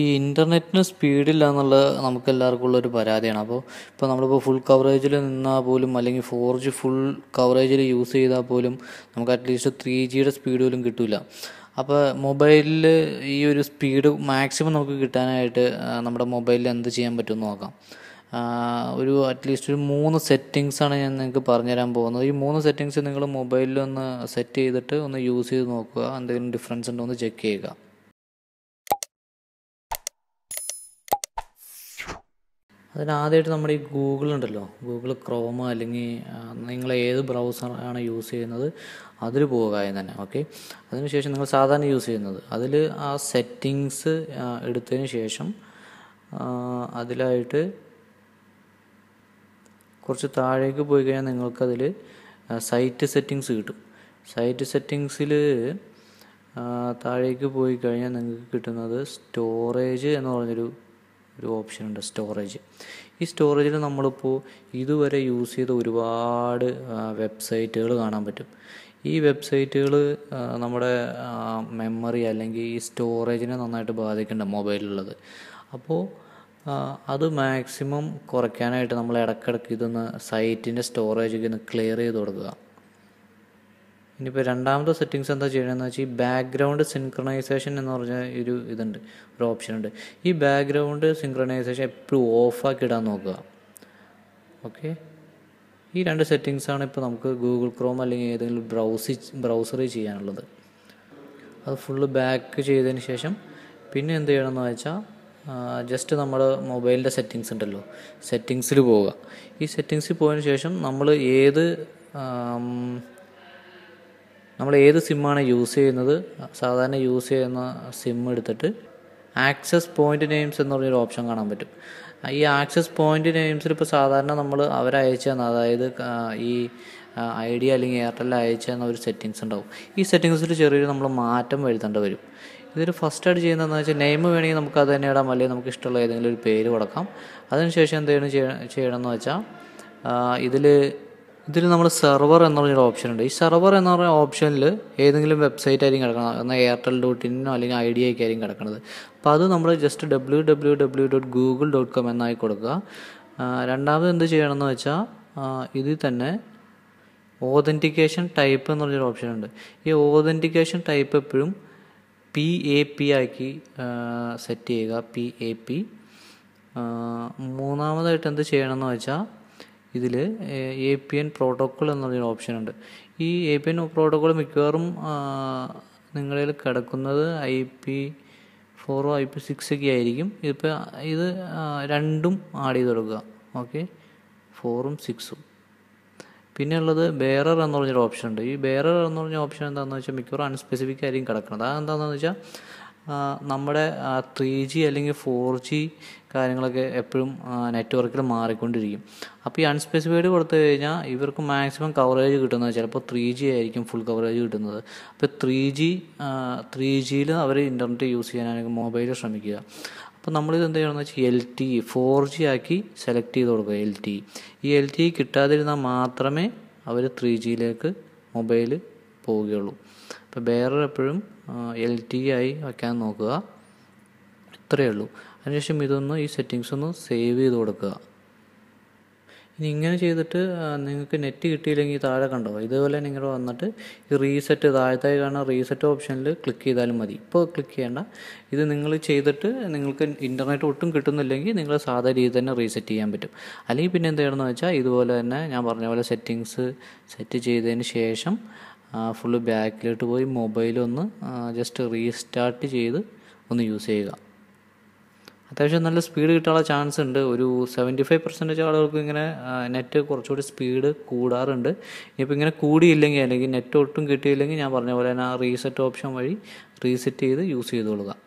ഈ ഇൻ്റർനെറ്റിന് സ്പീഡില്ല എന്നുള്ള നമുക്ക് എല്ലാവർക്കും ഉള്ളൊരു പരാതിയാണ് അപ്പോൾ ഇപ്പോൾ നമ്മളിപ്പോൾ ഫുൾ കവറേജിൽ നിന്നാൽ പോലും അല്ലെങ്കിൽ ഫോർ ജി ഫുൾ കവറേജിൽ യൂസ് ചെയ്താൽ പോലും നമുക്ക് അറ്റ്ലീസ്റ്റ് ത്രീ ജിയുടെ സ്പീഡ് പോലും കിട്ടില്ല അപ്പോൾ മൊബൈലിൽ ഈ ഒരു സ്പീഡ് മാക്സിമം നമുക്ക് കിട്ടാനായിട്ട് നമ്മുടെ മൊബൈലിൽ എന്ത് ചെയ്യാൻ പറ്റുമെന്ന് നോക്കാം ഒരു അറ്റ്ലീസ്റ്റ് ഒരു മൂന്ന് സെറ്റിങ്സാണ് ഞാൻ നിങ്ങൾക്ക് പറഞ്ഞുതരാൻ പോകുന്നത് ഈ മൂന്ന് സെറ്റിങ്സ് നിങ്ങൾ മൊബൈലിൽ ഒന്ന് സെറ്റ് ചെയ്തിട്ട് ഒന്ന് യൂസ് ചെയ്ത് നോക്കുക എന്തെങ്കിലും ഡിഫറൻസ് ഉണ്ടോ എന്ന് ചെക്ക് ചെയ്യുക അതിനാദ്യമായിട്ട് നമ്മുടെ ഈ ഗൂഗിൾ ഉണ്ടല്ലോ ഗൂഗിൾ ക്രോം അല്ലെങ്കിൽ നിങ്ങൾ ഏത് ബ്രൗസർ ആണ് യൂസ് ചെയ്യുന്നത് അതിൽ പോവുക എന്ന് തന്നെ ഓക്കെ അതിനുശേഷം നിങ്ങൾ സാധാരണ യൂസ് ചെയ്യുന്നത് അതിൽ ആ സെറ്റിങ്സ് എടുത്തതിന് ശേഷം അതിലായിട്ട് കുറച്ച് താഴേക്ക് പോയി കഴിഞ്ഞാൽ നിങ്ങൾക്കതിൽ സൈറ്റ് സെറ്റിങ്സ് കിട്ടും സൈറ്റ് സെറ്റിങ്സിൽ താഴേക്ക് പോയി കഴിഞ്ഞാൽ നിങ്ങൾക്ക് കിട്ടുന്നത് സ്റ്റോറേജ് എന്ന് പറഞ്ഞൊരു ഒരു ഓപ്ഷൻ ഉണ്ട് സ്റ്റോറേജ് ഈ സ്റ്റോറേജിൽ നമ്മളിപ്പോൾ ഇതുവരെ യൂസ് ചെയ്ത ഒരുപാട് വെബ്സൈറ്റുകൾ കാണാൻ പറ്റും ഈ വെബ്സൈറ്റുകൾ നമ്മുടെ മെമ്മറി അല്ലെങ്കിൽ ഈ സ്റ്റോറേജിനെ നന്നായിട്ട് ബാധിക്കേണ്ട മൊബൈലുള്ളത് അപ്പോൾ അത് മാക്സിമം കുറയ്ക്കാനായിട്ട് നമ്മൾ ഇടയ്ക്കിടയ്ക്ക് ഇതൊന്ന് സൈറ്റിൻ്റെ സ്റ്റോറേജ് ഒന്ന് ക്ലിയർ ചെയ്ത് കൊടുക്കുക ഇനിയിപ്പോൾ രണ്ടാമത്തെ സെറ്റിങ്സ് എന്താ ചെയ്യണമെന്ന് വെച്ചാൽ ഈ ബാക്ക്ഗ്രൗണ്ട് സിൻക്രണൈസേഷൻ എന്ന് പറഞ്ഞ ഒരു ഇതുണ്ട് ഒരു ഓപ്ഷൻ ഉണ്ട് ഈ ബാക്ക്ഗ്രൗണ്ട് സിൻക്രണൈസേഷൻ എപ്പോഴും ഓഫാക്കി ഇടാൻ നോക്കുക ഓക്കെ ഈ രണ്ട് സെറ്റിങ്സ് ആണ് ഇപ്പോൾ നമുക്ക് ഗൂഗിൾ ക്രോം അല്ലെങ്കിൽ ഏതെങ്കിലും ബ്രൗസി ബ്രൗസറിൽ ചെയ്യാനുള്ളത് അത് ഫുള്ള് ബാക്ക് ചെയ്തതിന് ശേഷം പിന്നെ എന്ത് ചെയ്യണമെന്ന് വെച്ചാൽ ജസ്റ്റ് നമ്മൾ മൊബൈലിൻ്റെ സെറ്റിങ്സ് ഉണ്ടല്ലോ സെറ്റിങ്സിൽ പോവുക ഈ സെറ്റിങ്സിൽ പോയതിന് ശേഷം നമ്മൾ ഏത് നമ്മൾ ഏത് സിമ്മാണ് യൂസ് ചെയ്യുന്നത് സാധാരണ യൂസ് ചെയ്യുന്ന സിം എടുത്തിട്ട് ആക്സസ് പോയിന്റ് നെയിംസ് എന്ന് പറഞ്ഞൊരു ഓപ്ഷൻ കാണാൻ പറ്റും ഈ ആക്സസ് പോയിൻ്റ് നെയിംസിൽ ഇപ്പോൾ സാധാരണ നമ്മൾ അവരയച്ചു തന്ന അതായത് ഈ ഐഡിയ അല്ലെങ്കിൽ എയർടെൽ അയച്ചു തന്ന ഒരു സെറ്റിങ്സ് ഉണ്ടാവും ഈ സെറ്റിങ്സിൽ ചെറിയൊരു നമ്മൾ മാറ്റം വരുത്തേണ്ടി വരും ഇതൊരു ഫസ്റ്റ് ആയിട്ട് ചെയ്യുന്നതെന്ന് വെച്ചാൽ നെയിം വേണമെങ്കിൽ നമുക്ക് അത് തന്നെ ഇടാം അല്ലെങ്കിൽ നമുക്ക് ഇഷ്ടമുള്ള ഏതെങ്കിലും ഒരു പേര് കൊടുക്കാം അതിനുശേഷം എന്തെങ്കിലും ചെയ്യണമെന്ന് വെച്ചാൽ ഇതിൽ ഇതിൽ നമ്മൾ സെർവർ എന്ന് പറഞ്ഞൊരു ഓപ്ഷൻ ഉണ്ട് ഈ സെർവർ എന്ന് പറഞ്ഞ ഓപ്ഷനിൽ ഏതെങ്കിലും വെബ്സൈറ്റ് ആയിരിക്കും കിടക്കണം എന്നാൽ എയർടെൽ ഡോട്ട് ഇന്നോ അല്ലെങ്കിൽ ഐഡിയയ്ക്ക് ആയിരിക്കും കിടക്കുന്നത് അപ്പോൾ അത് നമ്മൾ just W W W dot Google dot com എന്നായി കൊടുക്കുക രണ്ടാമത് എന്ത് ചെയ്യണമെന്ന് വെച്ചാൽ ഇതിൽ തന്നെ ഓതൻറ്റിക്കേഷൻ ടൈപ്പ് എന്ന് പറഞ്ഞൊരു ഓപ്ഷൻ ഉണ്ട് ഈ ഓതൻറ്റിക്കേഷൻ ടൈപ്പ് എപ്പോഴും പി എ പി ആക്കി സെറ്റ് ചെയ്യുക പി എ പി മൂന്നാമതായിട്ട് എന്ത് ചെയ്യണമെന്ന് വെച്ചാൽ ഇതിൽ എ പി എൻ പ്രോട്ടോക്കോൾ എന്നൊരു ഓപ്ഷൻ ഉണ്ട് ഈ എ പി എൻ പ്രോട്ടോക്കോൾ മിക്കവാറും നിങ്ങളിൽ കിടക്കുന്നത് I P four or I P six ഒക്കെ ആയിരിക്കും ഇതിപ്പോൾ ഇത് രണ്ടും ആഡ് ചെയ്ത് കൊടുക്കുക ഓക്കെ ഫോറും സിക്സും പിന്നെ ഉള്ളത് ബേറർ എന്ന് പറഞ്ഞൊരു ഓപ്ഷൻ ഉണ്ട് ഈ ബേറർ എന്ന് പറഞ്ഞ ഓപ്ഷൻ എന്താണെന്ന് വെച്ചാൽ മിക്കവാറും അൺസ്പെസിഫിക് ആയിരിക്കും കിടക്കുന്നത് അതെന്താണെന്ന് വെച്ചാൽ നമ്മുടെ ത്രീ ജി അല്ലെങ്കിൽ ഫോർ ജി കാര്യങ്ങളൊക്കെ എപ്പോഴും നെറ്റ്വർക്കിൽ മാറിക്കൊണ്ടിരിക്കും അപ്പോൾ ഈ അൺസ്പെസിഫൈഡ് കൊടുത്തു കഴിഞ്ഞാൽ ഇവർക്ക് മാക്സിമം കവറേജ് കിട്ടുന്നത് ചിലപ്പോൾ ത്രീ ജി ആയിരിക്കും ഫുൾ കവറേജ് കിട്ടുന്നത് അപ്പോൾ ത്രീ ജി ത്രീ ജിയിൽ അവർ ഇൻ്റർനെറ്റ് യൂസ് ചെയ്യാനാണെങ്കിൽ മൊബൈൽ ശ്രമിക്കുക അപ്പോൾ നമ്മളിത് എന്ത് ചെയ്യണമെന്ന് വെച്ചാൽ എൽ ടി ഫോർ ജി ആക്കി സെലക്ട് ചെയ്ത് കൊടുക്കുക എൽ ടി ഈ എൽ ടി കിട്ടാതിരുന്നാൽ മാത്രമേ അവർ ത്രീ ജിയിലേക്ക് മൊബൈൽ പോവുകയുള്ളൂ ഇപ്പോൾ ബെയറർ എപ്പോഴും എൽ ടി ആയി വയ്ക്കാൻ നോക്കുക ഇത്രയേ ഉള്ളൂ അതിനുശേഷം ഇതൊന്ന് ഈ സെറ്റിങ്സ് ഒന്ന് സേവ് ചെയ്ത് കൊടുക്കുക ഇനി ഇങ്ങനെ ചെയ്തിട്ട് നിങ്ങൾക്ക് നെറ്റ് കിട്ടിയില്ലെങ്കിൽ താഴെ കണ്ടോ ഇതുപോലെ നിങ്ങൾ വന്നിട്ട് ഈ റീസെറ്റ് താഴത്തായി കാണുന്ന റീസെറ്റ് ഓപ്ഷനിൽ ക്ലിക്ക് ചെയ്താലും മതി ഇപ്പോൾ ക്ലിക്ക് ചെയ്യേണ്ട ഇത് നിങ്ങൾ ചെയ്തിട്ട് നിങ്ങൾക്ക് ഇൻ്റർനെറ്റ് ഒട്ടും കിട്ടുന്നില്ലെങ്കിൽ നിങ്ങൾ സാധാ രീതിയിൽ തന്നെ റീസെറ്റ് ചെയ്യാൻ പറ്റും അല്ലെങ്കിൽ പിന്നെ എന്ത് ചെയ്യണമെന്ന് വെച്ചാൽ ഇതുപോലെ തന്നെ ഞാൻ പറഞ്ഞ പോലെ സെറ്റിങ്സ് സെറ്റ് ചെയ്തതിന് ശേഷം ഫുള്ള് ബാക്കിലോട്ട് പോയി മൊബൈലൊന്ന് ജസ്റ്റ് റീസ്റ്റാർട്ട് ചെയ്ത് ഒന്ന് യൂസ് ചെയ്യുക അത്യാവശ്യം നല്ല സ്പീഡ് കിട്ടാനുള്ള ചാൻസ് ഉണ്ട് ഒരു സെവൻറ്റി ഫൈവ് പെർസെൻറ്റേജ് ആളുകൾക്ക് ഇങ്ങനെ നെറ്റ് കുറച്ചുകൂടി സ്പീഡ് കൂടാറുണ്ട് ഇനിയിപ്പോൾ ഇങ്ങനെ കൂടിയില്ലെങ്കിൽ അല്ലെങ്കിൽ നെറ്റ് ഒട്ടും കിട്ടിയില്ലെങ്കിൽ ഞാൻ പറഞ്ഞ പോലെ തന്നെ ആ റീസെറ്റ് ഓപ്ഷൻ വഴി റീസെറ്റ് ചെയ്ത് യൂസ് കൊടുക്കുക